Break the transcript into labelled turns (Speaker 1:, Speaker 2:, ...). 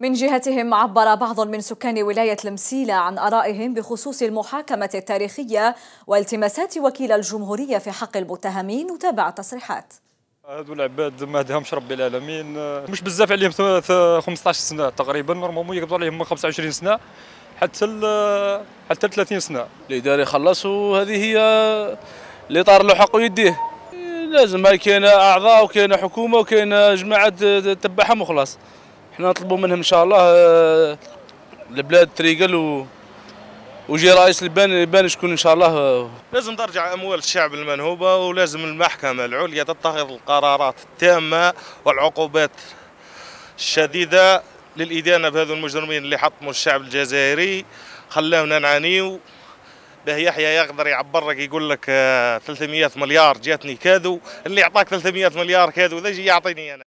Speaker 1: من جهتهم عبر بعض من سكان ولاية المسيلة عن آرائهم بخصوص المحاكمة التاريخية والتماسات وكيل الجمهورية في حق المتهمين وتابع تصريحات
Speaker 2: هادو العباد ما دهمش رب العالمين مش بزاف عليهم 15 سنه تقريبا نورمالمون يقبضوا عليهم 25 سنه حتى
Speaker 3: حتى 30 سنه دار خلص وهذه هي اللي طار له حقه يديه لازم كاين اعضاء وكاين حكومه وكاين جماعه تبعهم وخلاص احنا نطلبوا منهم ان شاء الله آه، البلاد تريقل و وجي رئيس البان يبان شكون ان شاء الله
Speaker 4: لازم ترجع اموال الشعب المنهوبه ولازم المحكمه العليا تتخذ القرارات التامه والعقوبات الشديده للادانه بهذو المجرمين اللي حطموا الشعب الجزائري خلاونا نعانيو به يحيى يقدر يعبر لك يقول لك 300 آه، مليار جاتني كادو اللي اعطاك 300 مليار كادو ذا يجي يعطيني انا